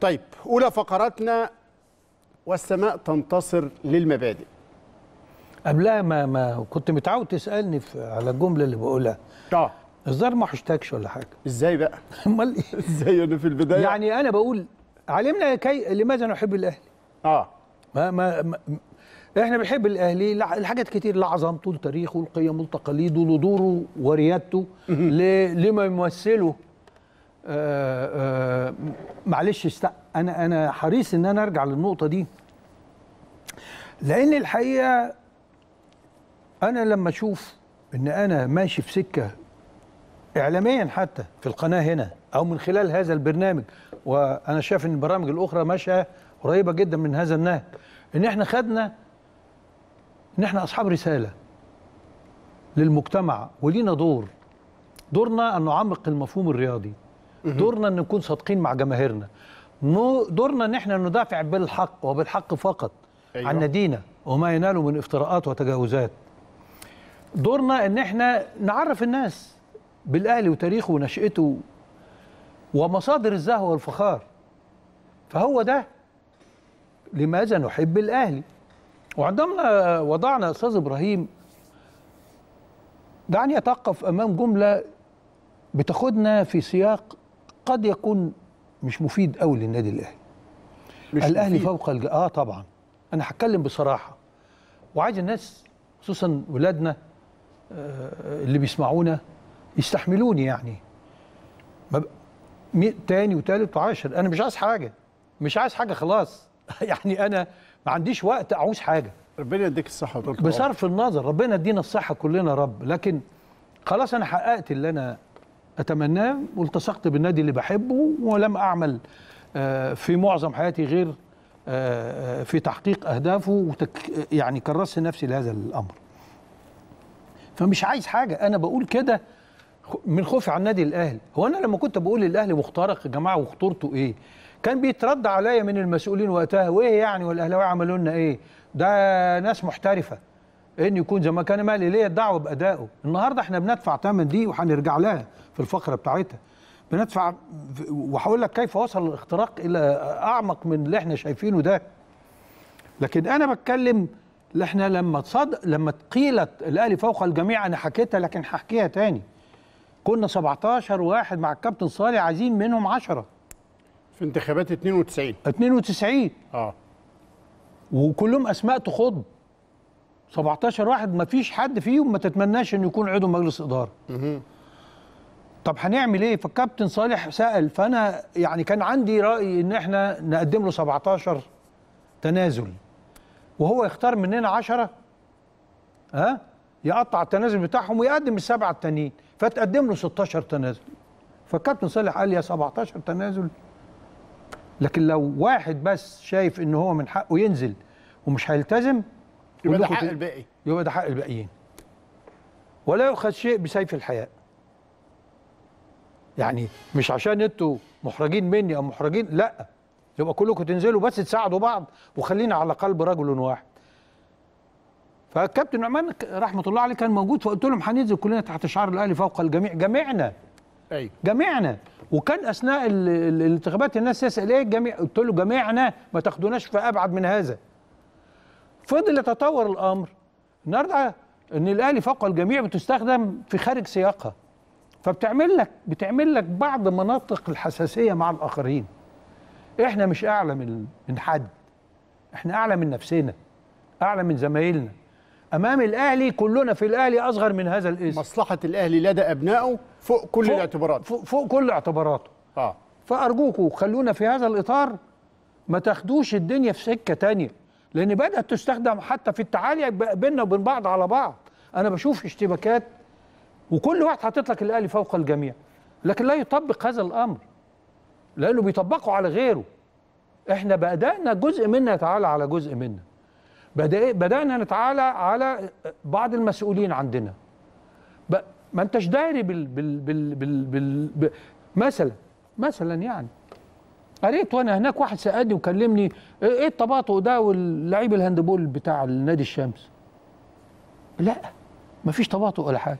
طيب أولى فقراتنا والسماء تنتصر للمبادئ قبلها ما, ما كنت متعود تسألني على الجملة اللي بقولها اه الظاهر ما حشتكش ولا حاجة ازاي بقى؟ امال ايه؟ ازاي انا يعني في البداية؟ يعني أنا بقول علمنا كي لماذا نحب الأهلي؟ اه ما ما, ما احنا بنحب الاهلي لحاجات كتير لعظمته لتاريخه لقيمه لتقاليده لدوره وريادته لما يمثله آه، آه، معلش استق... انا انا حريص ان انا ارجع للنقطه دي لان الحقيقه انا لما اشوف ان انا ماشي في سكه اعلاميا حتى في القناه هنا او من خلال هذا البرنامج وانا شايف ان البرامج الاخرى ماشيه قريبه جدا من هذا النهج ان احنا خدنا ان احنا اصحاب رساله للمجتمع ولينا دور دورنا ان نعمق المفهوم الرياضي دورنا ان نكون صادقين مع جماهيرنا دورنا ان احنا ندافع بالحق وبالحق فقط أيوة. عن نادينا وما يناله من افتراءات وتجاوزات دورنا ان احنا نعرف الناس بالاهلي وتاريخه ونشأته ومصادر الزهو والفخار فهو ده لماذا نحب الاهلي وعندما وضعنا استاذ ابراهيم دعني اتوقف امام جمله بتاخدنا في سياق قد يكون مش مفيد قوي للنادي الاهلي مش الاهلي مفيد. فوق الج... اه طبعا انا هتكلم بصراحه وعايز الناس خصوصا ولادنا آه، اللي بيسمعونا يستحملوني يعني تاني وتالت وعاشر انا مش عايز حاجه مش عايز حاجه خلاص يعني انا ما عنديش وقت اعوز حاجه ربنا يديك الصحه بصرف النظر ربنا يدينا الصحه كلنا رب لكن خلاص انا حققت اللي انا اتمناه والتصقت بالنادي اللي بحبه ولم اعمل آه، في معظم حياتي غير آه، آه، في تحقيق اهدافه وتك يعني كرست نفسي لهذا الامر فمش عايز حاجه انا بقول كده من خوفي على النادي الاهلي هو انا لما كنت بقول للاهلي مخترق يا جماعه وخطورته ايه كان بيترد عليا من المسؤولين وقتها وايه يعني والاهلاويه عملوا لنا ايه ده ناس محترفه ان يكون زي ما كان مالي ليه الدعوه بادائه النهارده احنا بندفع ثمن دي وهنرجع لها في الفقره بتاعتها بندفع وهقول لك كيف وصل الاختراق الى اعمق من اللي احنا شايفينه ده لكن انا بتكلم احنا لما تصد لما قيلت الاهلي فوق الجميع انا حكيتها لكن هحكيها تاني كنا 17 واحد مع الكابتن صالح عايزين منهم 10 في انتخابات 92 92 اه وكلهم اسماء تخض 17 واحد ما فيش حد فيهم ما تتمناش انه يكون عضو مجلس اداره طب هنعمل ايه فالكابتن صالح سال فانا يعني كان عندي راي ان احنا نقدم له 17 تنازل وهو يختار مننا 10 ها يقطع التنازل بتاعهم ويقدم السبعه التانيين فتقدم له 16 تنازل فالكابتن صالح قال يا 17 تنازل لكن لو واحد بس شايف ان هو من حقه ينزل ومش هيلتزم يبقى ده حق الباقي يبقى ده حق الباقيين ولا يؤخذ شيء بسيف الحياء يعني مش عشان انتوا محرجين مني او محرجين لا يبقى كلكم تنزلوا بس تساعدوا بعض وخلينا على قلب رجل واحد فالكابتن نعمان رحمه الله عليه كان موجود فقلت لهم هننزل كلنا تحت شعار الاهلي فوق الجميع جميعنا ايوه جميعنا وكان اثناء الانتخابات الناس تسال ايه الجميع قلت له جميعنا ما تاخدوناش في ابعد من هذا فضل يتطور الامر النهارده ان الاهلي فوق الجميع بتستخدم في خارج سياقها فبتعمل لك بتعمل لك بعض مناطق الحساسيه مع الاخرين احنا مش اعلى من من حد احنا اعلى من نفسنا اعلى من زمايلنا امام الاهلي كلنا في الاهلي اصغر من هذا الاسم مصلحه الاهلي لدى ابنائه فوق كل فوق الاعتبارات فوق, فوق كل اعتباراته اه فارجوكم خلونا في هذا الاطار ما تاخدوش الدنيا في سكه ثانيه لان بدات تستخدم حتى في التعالي بيننا وبين بعض على بعض انا بشوف اشتباكات وكل واحد حاطط لك الاهلي فوق الجميع لكن لا يطبق هذا الامر لانه بيطبقه على غيره احنا بدانا جزء منا يتعالى على جزء منا بدانا نتعالى على بعض المسؤولين عندنا ما انتش داري بال بال بال بال بال مثلا مثلا يعني قريت وانا هناك واحد سالني وكلمني إيه-, ايه التباطؤ ده واللعيب الهاندبول بتاع نادي الشمس لا مفيش تباطؤ ولا حاجه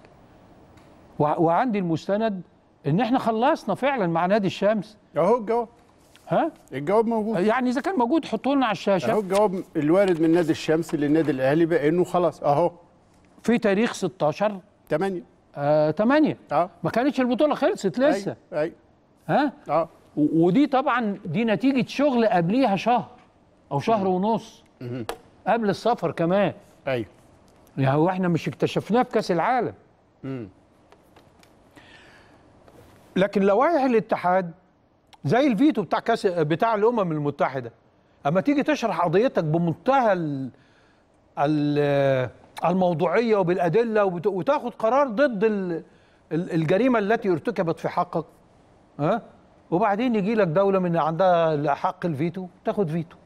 وعندي المستند ان احنا خلصنا فعلا مع نادي الشمس اهو الجواب ها الجواب موجود يعني اذا كان موجود حطوه لنا على الشاشه اهو الجواب الوارد من نادي الشمس للنادي الاهلي بانه خلاص اهو في تاريخ 16 8 آه 8 اه ما كانتش البطوله خلصت لسه ايوه ايوه ها اه ودي طبعا دي نتيجه شغل قبليها شهر او شهر ونص قبل السفر كمان ايوه يعني هو احنا مش اكتشفناه في كاس العالم لكن لوائح الاتحاد زي الفيتو بتاع كاس بتاع الامم المتحده اما تيجي تشرح قضيتك بمنتهى الموضوعيه وبالادله وتاخد قرار ضد الجريمه التي ارتكبت في حقك ها أه؟ وبعدين يجي لك دوله من عندها حق الفيتو تاخد فيتو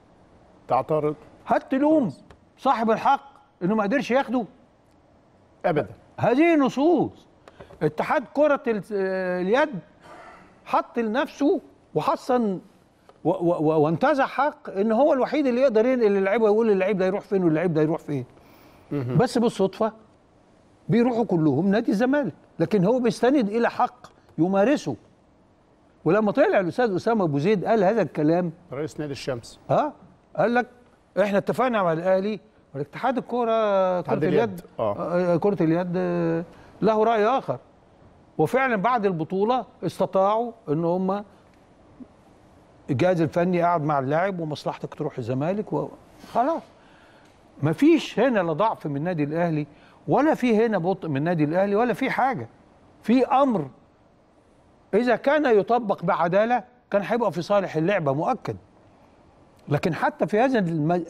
تعترض هتلوم صاحب الحق انه ما قدرش ياخده ابدا هذه نصوص اتحاد كره اليد حط لنفسه وحصن وانتزع حق ان هو الوحيد اللي يقدر ينقل اللعيبه ويقول اللعيب ده يروح فين واللعيب ده يروح فين بس بالصدفه بيروحوا كلهم نادي الزمالك لكن هو بيستند الى حق يمارسه ولما طلع الاستاذ اسامه ابو زيد قال هذا الكلام رئيس نادي الشمس اه قال لك احنا اتفقنا مع الاهلي والاتحاد الكوره كره اليد آه. آه،, آه. كره اليد آه، له راي اخر وفعلا بعد البطوله استطاعوا ان هم الجهاز الفني قعد مع اللاعب ومصلحتك تروح الزمالك وخلاص مفيش هنا لا ضعف من النادي الاهلي ولا في هنا بطء من النادي الاهلي ولا في حاجه في امر إذا كان يطبق بعدالة كان هيبقى في صالح اللعبة مؤكد لكن حتى في هذا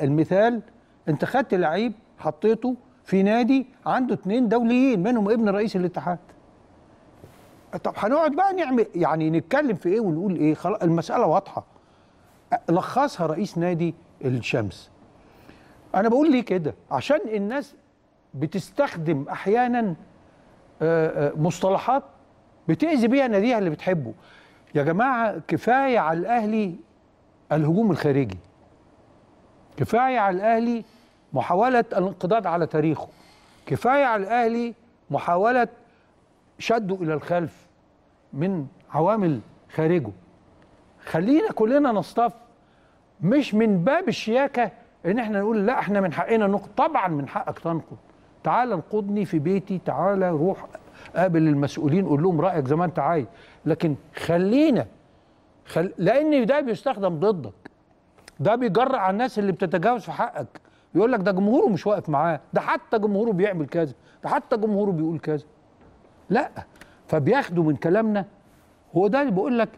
المثال أنت خدت لعيب حطيته في نادي عنده اتنين دوليين منهم ابن رئيس الاتحاد طب هنقعد بقى نعمل يعني نتكلم في ايه ونقول ايه خلاص المساله واضحه لخصها رئيس نادي الشمس انا بقول ليه كده عشان الناس بتستخدم احيانا آه، آه، مصطلحات بتأذي بيها ناديها اللي بتحبه يا جماعة كفاية على الأهلي الهجوم الخارجي كفاية على الأهلي محاولة الانقضاض على تاريخه كفاية على الأهلي محاولة شده إلى الخلف من عوامل خارجه خلينا كلنا نصطف مش من باب الشياكة إن إحنا نقول لا إحنا من حقنا نقد طبعا من حقك تنقض تعال انقضني في بيتي تعال روح قابل المسؤولين قول لهم رايك زي ما انت عايز لكن خلينا خل... لان ده بيستخدم ضدك ده بيجرع على الناس اللي بتتجاوز في حقك يقول لك ده جمهوره مش واقف معاه ده حتى جمهوره بيعمل كذا ده حتى جمهوره بيقول كذا لا فبياخدوا من كلامنا هو ده اللي بيقول لك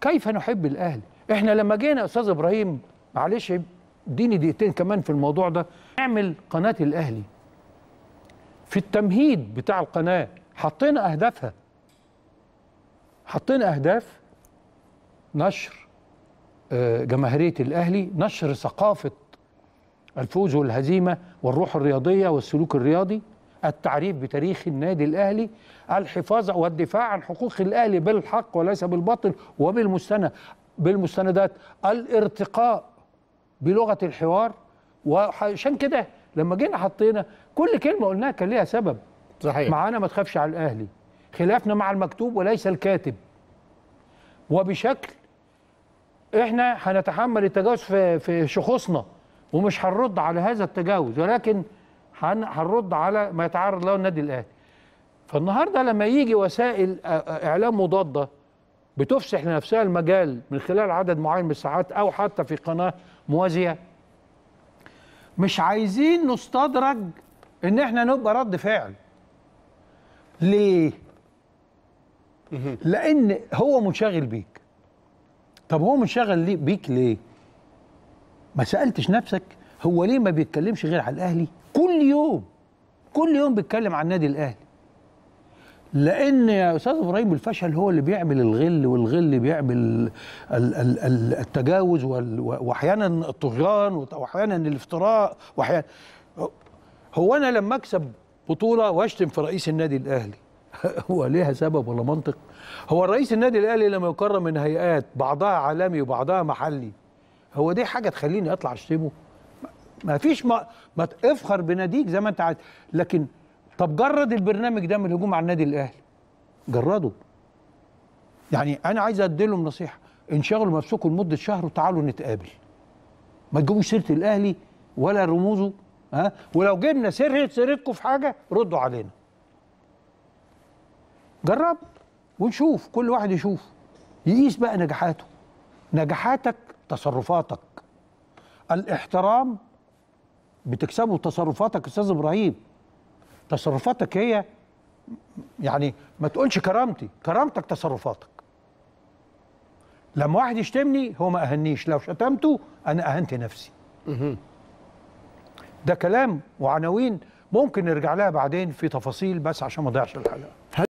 كيف نحب الاهلي احنا لما جينا استاذ ابراهيم معلش اديني دقيقتين كمان في الموضوع ده نعمل قناه الاهلي في التمهيد بتاع القناه حطينا اهدافها حطينا اهداف نشر آه، جماهيريه الاهلي نشر ثقافه الفوز والهزيمه والروح الرياضيه والسلوك الرياضي التعريف بتاريخ النادي الاهلي الحفاظ والدفاع عن حقوق الاهلي بالحق وليس بالباطل وبالمستند بالمستندات الارتقاء بلغه الحوار وعشان كده لما جينا حطينا كل كلمه قلناها كان ليها سبب صحيح معانا ما تخافش على الاهلي خلافنا مع المكتوب وليس الكاتب وبشكل احنا هنتحمل التجاوز في في شخوصنا ومش هنرد على هذا التجاوز ولكن هنرد على ما يتعرض له النادي الاهلي فالنهارده لما يجي وسائل اعلام مضاده بتفسح لنفسها المجال من خلال عدد معين من الساعات او حتى في قناه موازيه مش عايزين نستدرج ان احنا نبقى رد فعل ليه؟ لأن هو منشغل بيك طب هو منشغل بيك ليه؟ ما سألتش نفسك هو ليه ما بيتكلمش غير على الأهلي؟ كل يوم كل يوم بيتكلم عن النادي الأهلي لان يا استاذ ابراهيم الفشل هو اللي بيعمل الغل والغل بيعمل التجاوز واحيانا الطغيان واحيانا الافتراء واحيانا هو انا لما اكسب بطوله واشتم في رئيس النادي الاهلي هو ليها سبب ولا منطق هو رئيس النادي الاهلي لما يقرر من هيئات بعضها عالمي وبعضها محلي هو دي حاجه تخليني اطلع اشتمه ما فيش ما, ما افخر بناديك زي ما انت عايز لكن طب جرد البرنامج ده من الهجوم على النادي الاهلي جرده يعني انا عايز اديلهم نصيحه انشغلوا نفسكم لمده شهر وتعالوا نتقابل ما تجيبوش سيره الاهلي ولا رموزه ها ولو جبنا سر سيرتكم في حاجه ردوا علينا جرب ونشوف كل واحد يشوف يقيس بقى نجاحاته نجاحاتك تصرفاتك الاحترام بتكسبه تصرفاتك استاذ ابراهيم تصرفاتك هي يعني ما تقولش كرامتي كرامتك تصرفاتك لما واحد يشتمني هو ما اهنيش لو شتمته انا اهنت نفسي ده كلام وعناوين ممكن نرجع لها بعدين في تفاصيل بس عشان ما نضيعش الحلقه